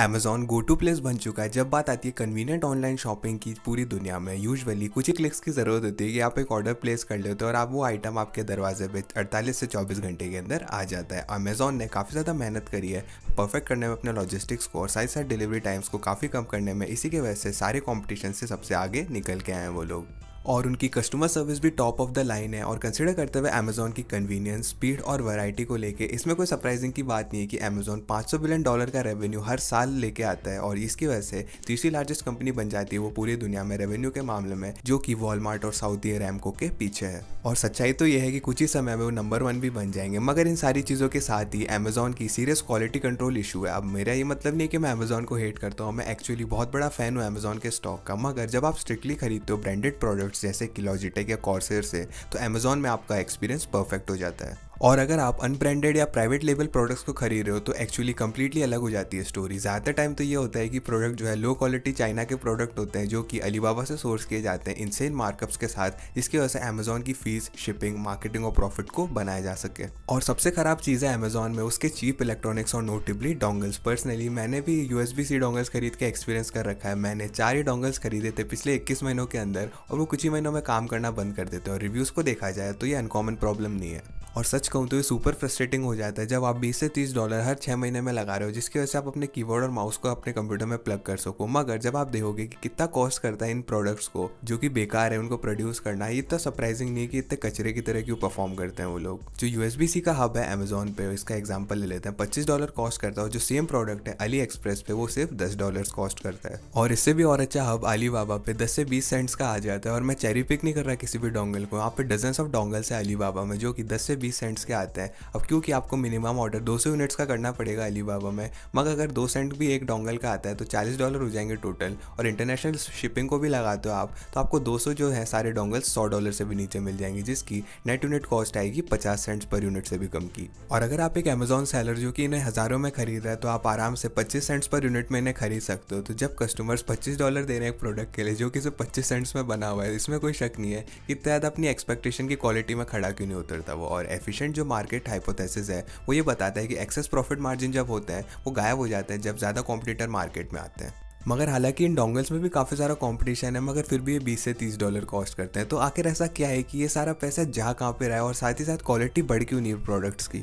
Amazon go to place बन चुका है जब बात आती है कन्वीनियंट ऑनलाइन शॉपिंग की पूरी दुनिया में यूजुअली कुछ ही क्लिक्स की ज़रूरत होती है कि आप एक ऑर्डर प्लेस कर लेते हो और आप वो आइटम आपके दरवाजे पे 48 से 24 घंटे के अंदर आ जाता है Amazon ने काफ़ी ज़्यादा मेहनत करी है परफेक्ट करने में अपने लॉजिस्टिक्स को और साथ साथ डिलीवरी टाइम्स को काफ़ी कम करने में इसी की वजह से सारे कॉम्पिटिशन से सबसे आगे निकल के आए हैं वो लोग और उनकी कस्टमर सर्विस भी टॉप ऑफ द लाइन है और कंसिडर करते हुए अमेजोन की कन्वीनियंस स्पीड और वैरायटी को लेके इसमें कोई सरप्राइजिंग की बात नहीं है कि अमेजोन 500 बिलियन डॉलर का रेवेन्यू हर साल लेके आता है और इसकी वजह से तीसरी लार्जेस्ट कंपनी बन जाती है वो पूरी दुनिया में रेवेन्यू के मामले में जो कि वॉलमार्ट और सऊदी रैमको के पीछे है और सच्चाई तो यह है कि कुछ ही समय में वो नंबर वन भी बन जाएंगे मगर इन सारी चीज़ों के साथ ही अमेजोन की सीरियस क्वालिटी कंट्रोल इशू है अब मेरा ये मतलब नहीं कि मैं अमेजोन को हेट करता हूँ मैं एक्चुअली बहुत बड़ा फैन हूँ अमेजोन के स्टॉक का मगर जब आप स्ट्रिक्टली खरीदते हो ब्रांडेड प्रोडक्ट प्रोडक्ट्स जैसे कि लॉजिटेक या कॉर्सेर से तो अमेजोन में आपका एक्सपीरियंस परफेक्ट हो जाता है और अगर आप अनब्रांडेड या प्राइवेट लेवल प्रोडक्ट्स को खरीद रहे हो तो एक्चुअली कम्प्लीटली अलग हो जाती है स्टोरी ज़्यादातर टाइम तो ये होता है कि प्रोडक्ट जो है लो क्वालिटी चाइना के प्रोडक्ट होते हैं जो कि अलीबाबा से सोर्स किए जाते हैं इनसेन मार्कअप्स के साथ जिसकी वजह से अमेजोन की फीस शिपिंग मार्केटिंग और प्रॉफिट को बनाया जा सके और सबसे खराब चीज़ है अमेजोन में उसके चीप इलेक्ट्रॉनिक्स और नोटिबली डोंगल्स पर्सनली मैंने भी यू सी डोंगल्स खरीद के एक्सपीरियंस कर रखा है मैंने चार ही डोंगल्स खरीदे थे पिछले इक्कीस महीनों के अंदर और वो कुछ ही महीनों में काम करना बंद कर देते हैं और रिव्यूज़ को देखा जाए तो ये अनकॉमन प्रॉब्लम नहीं है और सच कहूँ तो ये सुपर फ्रस्ट्रेटिंग हो जाता है जब आप बीस से तीस डॉलर हर छः महीने में लगा रहे हो जिसकी वजह से आप अपने कीबोर्ड और माउस को अपने कंप्यूटर में प्लग कर सको मगर जब आप देखोगे कि कितना कॉस्ट करता है इन प्रोडक्ट्स को जो कि बेकार है उनको प्रोड्यूस करना ये इतना सरप्राइजिंग नहीं है कि इतने कचरे की तरह क्यों परफॉर्म करते हैं वो लोग जो यू सी का हब है अमेजोन पे इसका एग्जाम्पल ले लेते हैं पच्चीस डॉलर कॉस्ट करता है जो सेम प्रोडक्ट है अली एक्सप्रेस पे वो सिर्फ दस डॉलर कॉस्ट करता है और इससे भी और अच्छा हब अली बाबा पे दस से बीस सेंट्स का आ जाता है और मैं चेरी पिक नहीं कर रहा किसी भी डोंगल को यहाँ पे डजन ऑफ डोंगल्स है अली बाबा में जो कि दस से बीस सेंट्स के आते हैं अब क्योंकि आपको मिनिमम ऑर्डर दो सौ यूनिट्स का करना पड़ेगा अली बाबा में मगर अगर दो सेंट भी एक डोंगल का आता है तो चालीस डॉलर हो जाएंगे टोटल और इंटरनेशनल शिपिंग को भी लगाते हो आप तो आपको दो जो है सारे डोंगल्स सौ डॉलर से भी नीचे मिल जाएंगे जिसकी नेट यूनिट कॉस्ट आएगी पचास सेंट्स पर यूनिट से भी कम की और अगर आप एक अमेजोन सेलर जो कि इन्हें हज़ारों में खरीद रहा है तो आप आराम से पच्चीस सेंट्स पर यूनिट में इन्हें खरीद सकते हो तो जब कस्टमर्स पच्चीस डॉलर दे रहे हैं एक प्रोडक्ट के लिए जो कि सिर्फ पच्चीस सेंट्स में बना हुआ है इसमें कोई शक नहीं है कि शायद अपनी एक्सपेक्टेशन की क्वालिटी में खड़ा क्यों नहीं उतरता वो और एफिशिएंट जो मार्केट हाइपोथेसिस है वो ये बताता है कि एक्सेस प्रॉफिट मार्जिन जब होता है वो गायब हो जाता है जब ज़्यादा कॉम्पिटिटर मार्केट में आते हैं मगर हालांकि इन डोंगल्स में भी काफ़ी सारा कंपटीशन है मगर फिर भी ये 20 से 30 डॉलर कॉस्ट करते हैं तो आखिर ऐसा क्या है कि ये सारा पैसा जहाँ कहाँ पे रहा है और साथ ही साथ क्वालिटी बढ़ क्यों नहीं प्रोडक्ट्स की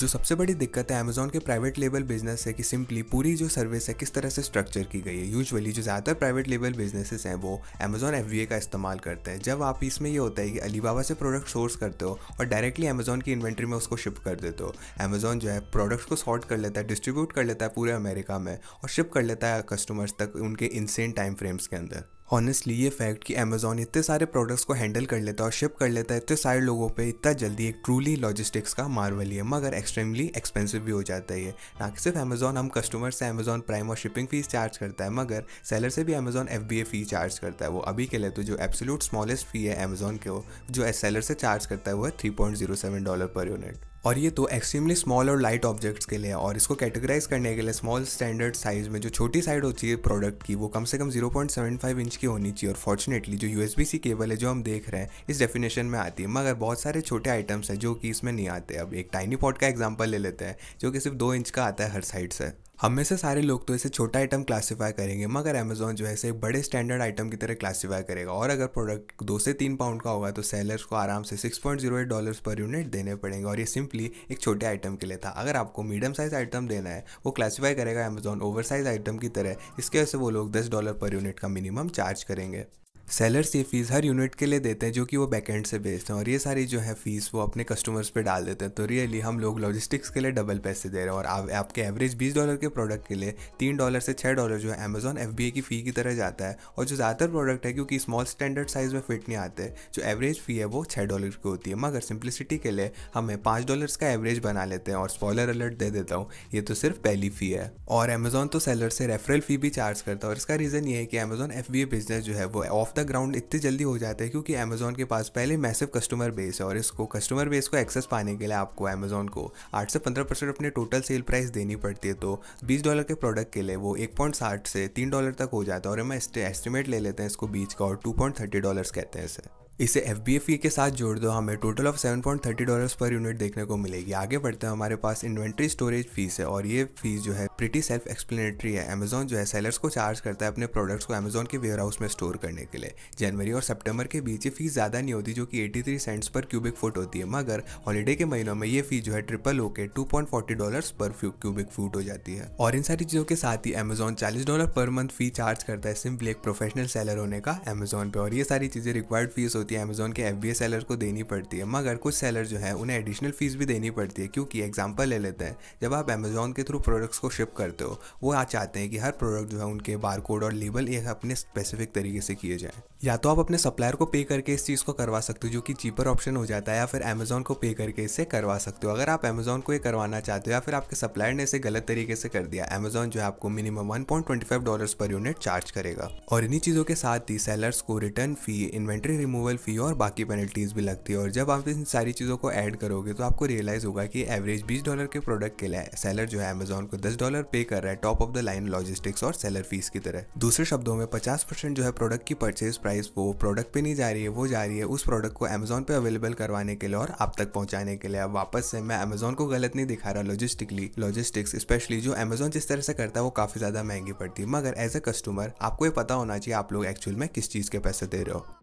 जो सबसे बड़ी दिक्कत है अमेजोन के प्राइवेट लेबल बिजनेस है कि सिंपली पूरी जो सर्विस है किस तरह से स्ट्रक्चर की गई है यूजुअली जो ज़्यादातर प्राइवेट लेबल बिजनेसेस हैं वो अमेजोन एफ का इस्तेमाल करते हैं जब आप इसमें ये होता है कि अलीबाबा से प्रोडक्ट सोर्स करते हो और डायरेक्टली अमेजोन की इन्वेंट्री में उसको शिप कर देते हो अमेजोन जो है प्रोडक्ट्स को सॉर्ट कर लेता है डिस्ट्रीब्यूट कर लेता है पूरे अमेरिका में और शिप कर लेता है कस्टमर्स तक उनके इंसेंट टाइम फ्रेम्स के अंदर ऑनेस्टली ये फैक्ट कि अमेजोन इतने सारे प्रोडक्ट्स को हैंडल कर लेता है और शिप कर लेता है इतने सारे लोगों पे इतना जल्दी एक ट्रूली लॉजिस्टिक्स का मार्वल है मगर एक्सट्रीमली एक्सपेंसिव भी हो जाता है ये ना कि सिर्फ अमेजोन हम कस्टमर से अमेजोन प्राइम और शिपिंग फीस चार्ज करता है मगर सेलर से भी Amazon F B A fee charge करता है वो अभी के लिए तो जो एब्सोलूट स्मॉलेस्ट फी है अमेजोन के वो जो सेलर से चार्ज करता है वो है three point zero seven dollar per unit और ये तो एक्सट्रीमली स्मॉल और लाइट ऑब्जेक्ट्स के लिए और इसको कैटेगराइज करने के लिए स्मॉल स्टैंडर्ड साइज में जो छोटी साइड होती है प्रोडक्ट की वो कम से कम 0.75 इंच की होनी चाहिए और फॉर्चुनेटली जो यू सी केबल है जो हम देख रहे हैं इस डेफिनेशन में आती है मगर बहुत सारे छोटे आइटम्स हैं जो कि इसमें नहीं आते अब एक टाइनी पॉट का एग्जाम्पल ले लेते हैं जो कि सिर्फ दो इंच का आता है हर साइड से हम में से सारे लोग तो इसे छोटा आइटम क्लासीफाई करेंगे मगर अमेजोन जो है इसे बड़े स्टैंडर्ड आइटम की तरह क्लासीफाई करेगा और अगर प्रोडक्ट दो से तीन पाउंड का होगा तो सेलर्स को आराम से six point zero eight per unit देने पड़ेंगे और ये सिंपली एक छोटे आइटम के लिए था अगर आपको मीडियम साइज आइटम देना है वो क्लासीफाई करेगा अमेजोन ओवर साइज आइटम की तरह इसके वजह से वो लोग दस डॉलर पर यूनिट का मिनिमम चार्ज करेंगे सेलर्स ये फ़ीस हर यूनिट के लिए देते हैं जो कि वो बैकेंड से बेचते हैं और ये सारी जो है फ़ीस वो अपने कस्टमर्स पे डाल देते हैं तो रियली हम लोग लॉजिस्टिक्स के लिए डबल पैसे दे रहे हैं और आप, आपके एवरेज बीस डॉलर के प्रोडक्ट के लिए तीन डॉलर से छः डॉलर जो है अमेजोन एफ की फ़ी की तरह जाता है और जो ज़्यादातर प्रोडक्ट है क्योंकि स्मॉल स्टैंडर्ड साइज़ में फिट नहीं आते जो एवरेज फ़ी है वो छः डॉलर की होती है मगर सिंप्लिसिटी के लिए हमें पाँच डॉलर का एवरेज बना लेते हैं और स्पॉलर अलर्ट दे देता हूँ ये तो सिर्फ पहली फ़ी है और अमेजोन तो सेलर से रेफरल फ़ी भी चार्ज करता है और इसका रीज़न ये है कि अमेजोन एफ बिज़नेस जो है वो ऑफ द तक ग्राउंड इतनी जल्दी हो जाते हैं क्योंकि अमेजोन के पास पहले मैसिव कस्टमर बेस है और इसको कस्टमर बेस को एक्सेस पाने के लिए आपको अमेजोन को आठ से पंद्रह परसेंट अपने टोटल सेल प्राइस देनी पड़ती है तो बीस डॉलर के प्रोडक्ट के लिए वो एक पॉइंट साठ से तीन डॉलर तक हो जाता है और हम एस्टिमेट ले लेते हैं इसको बीच का और टू पॉइंट थर्टी डॉलर कहते हैं इसे इसे एफ बी एफ ई के साथ जोड़ दो हमें total of seven point thirty dollar per unit देखने को मिलेगी आगे बढ़ते हैं हमारे पास इन्वेंट्री स्टोरेज फीस है और ये फीस जो है प्रिटी सेल्फ एक्सप्लेनेटरी है अमेजोन जो है सेलर्स को चार्ज करता है अपने प्रोडक्ट्स को अमेजोन के वेयर हाउस में स्टोर करने के लिए जनवरी और सेप्टेम्बर के बीच ये फीस ज़्यादा नहीं होती जो कि eighty three cents per cubic foot होती है मगर हॉलीडे के महीनों में ये फीस जो है ट्रिपल होकर two point forty dollar per cubic foot हो जाती है और इन सारी चीज़ों के साथ ही अमेजोन चालीस dollar per month fee charge करता है सिंपली एक प्रोफेशनल सेलर होने का अमेजोन पे और ये सारी चीज़ें रिक्वायर्ड फीस होती होती है अमेजोन के एफ सेलर को देनी पड़ती है मगर कुछ सेलर जो है उन्हें एडिशनल फीस भी देनी पड़ती है क्योंकि एग्जाम्पल ले लेते हैं जब आप अमेजोन के थ्रू प्रोडक्ट्स को शिप करते हो वो आ चाहते हैं कि हर प्रोडक्ट जो है उनके बारकोड और लेबल ये अपने स्पेसिफिक तरीके से किए जाए या तो आप अपने सप्लायर को पे करके इस चीज़ को करवा सकते हो जो कि चीपर ऑप्शन हो जाता है या फिर अमेजोन को पे करके इसे करवा सकते हो अगर आप अमेजोन को ये करवाना चाहते हो या फिर आपके सप्लायर ने इसे गलत तरीके से कर दिया अमेजोन जो है आपको minimum 1.25 dollars per unit charge करेगा और इन्हीं चीज़ों के साथ ही सेलर्स को return fee inventory removal fee और बाकी पेनल्टीज़ भी लगती है और जब आप इन सारी चीज़ों को ऐड करोगे तो आपको रियलाइज़ होगा कि एवरेज बीस डॉलर के प्रोडक्ट के लिए सेलर जो है अमेजोन को दस डॉलर पे कर रहा है top of the line logistics और सेलर फीस की तरह दूसरे शब्दों में पचास परसेंट जो है प्रोडक्ट की परचेज प्राइस वो प्रोडक्ट पे नहीं जा रही है वो जा रही है उस प्रोडक्ट को अमेजोन पे अवेलेबल करवाने के लिए और आप तक पहुंचाने के लिए अब वापस से मैं अमेजोन को गलत नहीं दिखा रहा लॉजिस्टिकली लॉजिस्टिक्स स्पेशली जो अमेजोन जिस तरह से करता है वो काफी ज्यादा महंगी पड़ती है मगर एज अ कस्टमर आपको ये पता होना चाहिए आप लोग एक्चुअल में किस चीज के पैसे दे रहे हो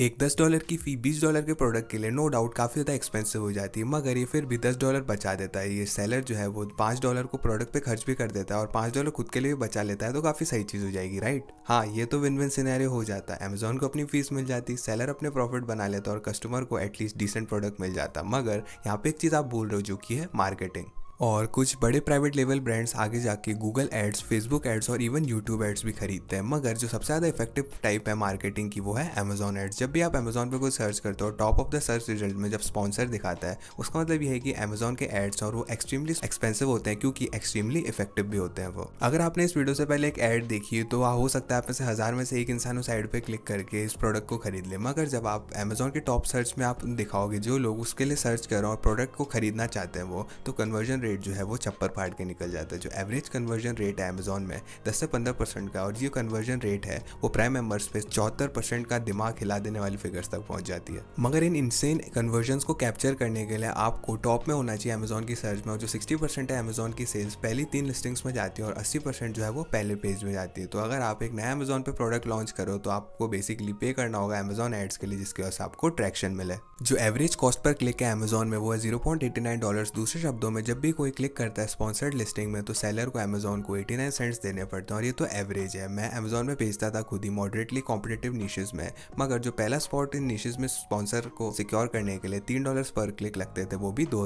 एक दस डॉलर की फ़ी बीस डॉलर के प्रोडक्ट के लिए नो डाउट काफ़ी ज़्यादा एक्सपेंसिव हो जाती है मगर ये फिर भी दस डॉलर बचा देता है ये सेलर जो है वो पाँच डॉलर को प्रोडक्ट पे खर्च भी कर देता है और पाँच डॉलर खुद के लिए भी बचा लेता है तो काफ़ी सही चीज़ हो जाएगी राइट हाँ ये तो विन विन सिनेरियो हो जाता है अमेजोन को अपनी फीस मिल जाती सेलर अपने प्रॉफिट बना लेता और कस्टमर को एटलीस्ट डिसेंट प्रोडक्ट मिल जाता मगर यहाँ पे एक चीज़ आप बोल रहे हो जो कि है मार्केटिंग और कुछ बड़े प्राइवेट लेवल ब्रांड्स आगे जाके गूगल एड्स फेसबुक एड्स और इवन यूट्यूब एड्स भी खरीदते हैं मगर जो सबसे ज़्यादा इफेक्टिव टाइप है मार्केटिंग की वो है अमेजोन एड्स जब भी आप अमेजोन पर कोई सर्च करते हो top of the search result में जब स्पॉन्सर दिखाता है उसका मतलब ये है कि अमेजोन के एड्स और वो एक्सट्रीमली एक्सपेंसिव होते हैं क्योंकि एक्सट्रीमली इफेक्टिव भी होते हैं वो अगर आपने इस वीडियो से पहले एक एड देखी है तो हो सकता है आप में से हज़ार में से एक इंसान उस एड पर क्लिक करके इस प्रोडक्ट को खरीद ले मगर जब आप अमेजोन के टॉप सर्च में आप दिखाओगे जो लोग उसके लिए सर्च कर रहे हो और प्रोडक्ट को खरीदना चाहते हैं वो तो कन्वर्जन रेट रेट जो है वो छप्पर फाट के निकल जाता है जो एवरेज कन्वर्जन रेट है अमेजोन में दस से पंद्रह परसेंट का और जो कन्वर्जन रेट है वो प्राइम मेंबर्स पे चौहत्तर परसेंट का दिमाग हिला देने वाली फिगर्स तक पहुंच जाती है मगर इन इनसेन कन्वर्जन को कैप्चर करने के लिए आपको टॉप में होना चाहिए अमेजोन की सर्च में और जो सिक्सटी है अमेजोन की सेल्स पहली तीन लिस्टिंग्स में जाती है और अस्सी जो है वो पहले पेज में जाती है तो अगर आप एक नया अमेजोन पे प्रोडक्ट लॉन्च करो तो आपको बेसिकली पे करना होगा अमेजोन एड्स के लिए जिसके वजह से आपको ट्रैक्शन मिले जो एवरेज कॉस्ट पर क्लिक है अमेजोन में वो है zero point eighty nine dollar दूसरे शब्दों में जब भी भी कोई क्लिक करता है स्पॉन्सर्ड लिस्टिंग में तो सेलर को अमेजोन को 89 सेंट्स देने पड़ते हैं और ये तो एवरेज है मैं अमेजोन में भेजता था खुद ही मॉडरेटली कॉम्पिटेटिव नीशेज में मगर जो पहला स्पॉट इन नीशेज में स्पॉन्सर को सिक्योर करने के लिए तीन डॉलर पर क्लिक लगते थे वो भी दो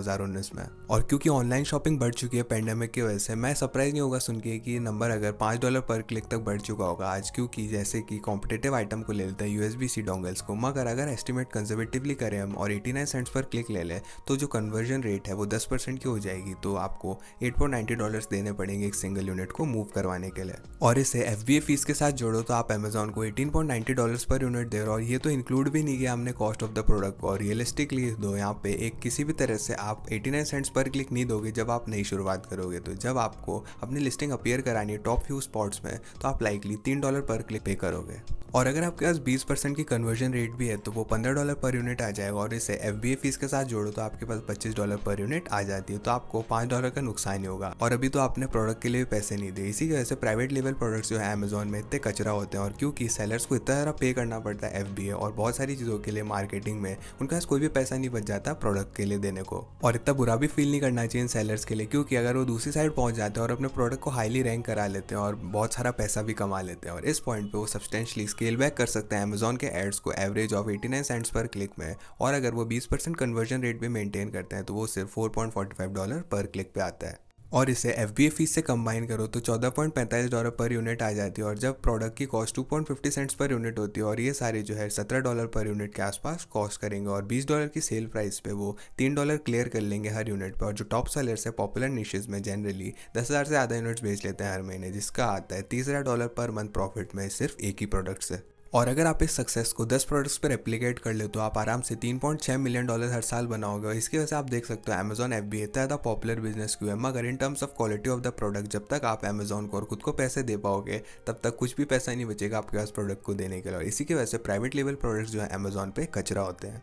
में और क्योंकि ऑनलाइन शॉपिंग बढ़ चुकी है पेंडेमिक की वजह से मैं सरप्राइज नहीं होगा सुन के कि ये नंबर अगर पाँच डॉलर पर क्लिक तक बढ़ चुका होगा आज क्योंकि जैसे कि कॉम्पिटेटिव आइटम को ले लेते हैं यूएसबी सी डोंगल्स को मगर अगर एस्टिमेट कंजर्वेटिवली करें हम और 89 सेंट्स पर क्लिक ले लें तो जो कन्वर्जन रेट है वो 10 परसेंट की हो जाएगी होगी तो आपको एट फोर नाइन्टी डॉलर्स देने पड़ेंगे एक सिंगल यूनिट को मूव करवाने के लिए और इसे एफ बी ए फीस के साथ जोड़ो तो आप अमेजोन को eighteen point ninety dollars per unit दे रहे हो और ये तो इंक्लूड भी नहीं किया हमने कॉस्ट ऑफ द प्रोडक्ट को और रियलिस्टिकली दो तो यहाँ पे एक किसी भी तरह से आप eighty nine cents per click नहीं दोगे जब आप नई शुरुआत करोगे तो जब आपको अपनी लिस्टिंग अपेयर करानी है टॉप फ्यू स्पॉट्स में तो आप लाइकली तीन डॉलर पर क्लिक पे करोगे और अगर आपके पास 20 परसेंट की कन्वर्जन रेट भी है तो वो 15 डॉलर पर यूनिट आ जाएगा और इसे एफ फीस के साथ जोड़ो तो आपके पास 25 डॉलर पर यूनिट आ जाती है तो आपको पांच डॉलर का नुकसान ही होगा और अभी तो आपने प्रोडक्ट के लिए पैसे नहीं दिए इसी वजह से प्राइवेट लेवल प्रोडक्ट्स जो है अमेजोन में इतने कचरा होते हैं और क्योंकि सेलर्स को इतना ज्यादा पे करना पड़ता है एफ और बहुत सारी चीज़ों के लिए मार्केटिंग में उनका कोई भी पैसा नहीं बच जाता प्रोडक्ट के लिए देने को और इतना बुरा भी फील नहीं करना चाहिए इन सेलर्स के लिए क्योंकि अगर वो दूसरी साइड पहुंच जाते हैं और अपने प्रोडक्ट को हाईली रैंक करा लेते हैं और बहुत सारा पैसा भी कमा लेते हैं और इस पॉइंट पे वो सब्सटेंशली स्केल बैक कर सकते हैं अमेजोन के एड्स को average of nine cents per click में और अगर वो बीस परसेंट कन्वर्जन रेट भी मेंटेन करते हैं तो वो सिर्फ फाइव डॉलर पर क्लिक पे आता है और इसे एफ बी फीस से कंबाइन करो तो चौदह पॉइंट पैंतालीस डॉलर पर यूनिट आ जाती है और जब प्रोडक्ट की cost two point fifty cents per unit होती है और ये सारे जो है सत्रह डॉलर पर यूनिट के आसपास कॉस्ट करेंगे और बीस डॉलर की सेल प्राइस पे वो तीन डॉलर क्लियर कर लेंगे हर यूनिट पर और जो टॉप सेलर्स है पॉपुलर निशेज में जनरली दस हज़ार से आधा यूनिट्स बेच लेते हैं हर महीने जिसका आता है तीस डॉलर पर मंथ प्रॉफिट में सिर्फ एक ही प्रोडक्ट से और अगर आप इस सक्सेस को 10 प्रोडक्ट्स पर एप्लीकेट कर ले तो आप आराम से 3.6 मिलियन डॉलर हर साल बनाओगे और इसकी वजह से आप देख सकते हो अमेजन एफ भी इतना ज़्यादा पॉपुलर बिजनेस क्यों है मगर in terms of quality of the product जब तक आप अमेजन को और खुद को पैसे दे पाओगे तब तक कुछ भी पैसा नहीं बचेगा आपके पास प्रोडक्ट को देने के लिए और इसी की वजह से प्राइवेट लेवल प्रोडक्ट्स जो है अमेजॉन पे कचरा होते हैं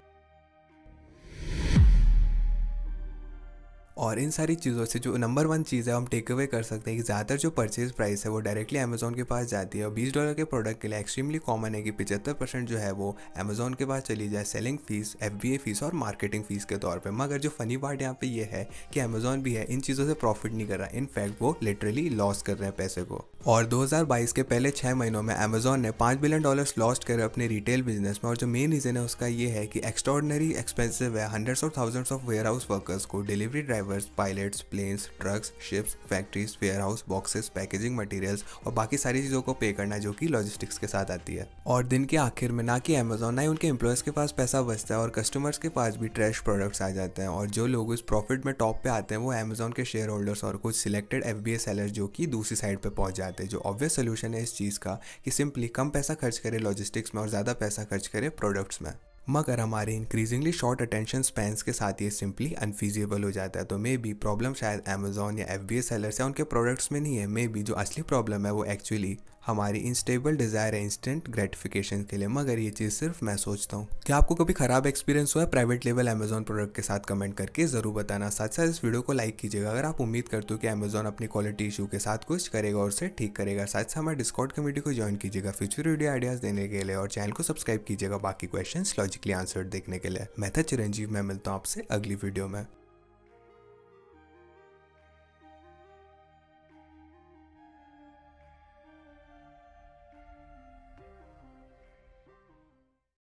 और इन सारी चीज़ों से जो नंबर वन चीज़ है हम टेक अवे कर सकते हैं कि ज़्यादातर जो परचेज प्राइस है वो डायरेक्टली अमेजोन के पास जाती है और बीस डॉलर के प्रोडक्ट के लिए एक्सट्रीमली कॉमन है कि पिचहत्तर परसेंट जो है वो अमेजोन के पास चली जाए सेलिंग फीस एफ फीस और मार्केटिंग फीस के तौर पर मगर जो फनी पार्ट यहाँ पर यह है कि अमेजोन भी है इन चीज़ों से प्रॉफिट नहीं कर रहा इनफैक्ट वो लिटरली लॉस कर रहे हैं पैसे को और 2022 के पहले छः महीनों में अमेजोन ने पाँच बिलियन डॉलर्स लॉस्ट करे अपने रिटेल बिजनेस में और जो मेन रीज़न है उसका ये है कि एक्स्ट्रॉडनरी एक्सपेंसिव है हंड्रेड्स और thousands of warehouse workers को delivery driver drivers pilots planes trucks ships factories warehouse boxes packaging materials और बाकी सारी चीज़ों को पे करना जो कि लॉजिस्टिक्स के साथ आती है और दिन के आखिर में ना कि अमेजोन ना ही उनके एम्प्लॉयज़ के पास पैसा बचता है और कस्टमर्स के पास भी ट्रैश प्रोडक्ट्स आ जाते हैं और जो लोग इस प्रॉफिट में टॉप पे आते हैं वो अमेजोन के शेयर होल्डर्स और कुछ सिलेक्टेड एफ बी जो कि दूसरी साइड पर पहुंच जाते हैं जो ऑब्वियस सोल्यूशन है इस चीज़ का कि सिंपली कम पैसा खर्च करे लॉजिस्टिक्स में और ज़्यादा पैसा खर्च करे प्रोडक्ट्स में मगर हमारे इंक्रीजिंगली शॉर्ट अटेंशन स्पैंस के साथ ये सिंपली अनफीजिएबल हो जाता है तो मे बी प्रॉब्लम शायद अमेजोन या एफ बी सेलर्स या उनके प्रोडक्ट्स में नहीं है मे बी जो असली प्रॉब्लम है वो एक्चुअली हमारी इंस्टेबल डिज़ायर है इंस्टेंट ग्रेटिफिकेशन के लिए मगर ये चीज़ सिर्फ मैं सोचता हूँ क्या आपको कभी खराब एक्सपीरियंस हुआ है प्राइवेट लेवल अमेजोन प्रोडक्ट के साथ कमेंट करके ज़रूर बताना साथ साथ इस वीडियो को लाइक कीजिएगा अगर आप उम्मीद करते हो कि अमेजोन अपनी क्वालिटी इशू के साथ कुछ करेगा और उसे ठीक करेगा साथ साथ हमारे डिस्काउंट कमेटी को ज्वाइन कीजिएगा फ्यूचर वीडियो आइडियाज़ देने के लिए और चैनल को सब्सक्राइब कीजिएगा बाकी क्वेश्चन लॉजिकली आंसर देखने के लिए मैं था चिरंजीव मैं मिलता हूँ आपसे अगली वीडियो में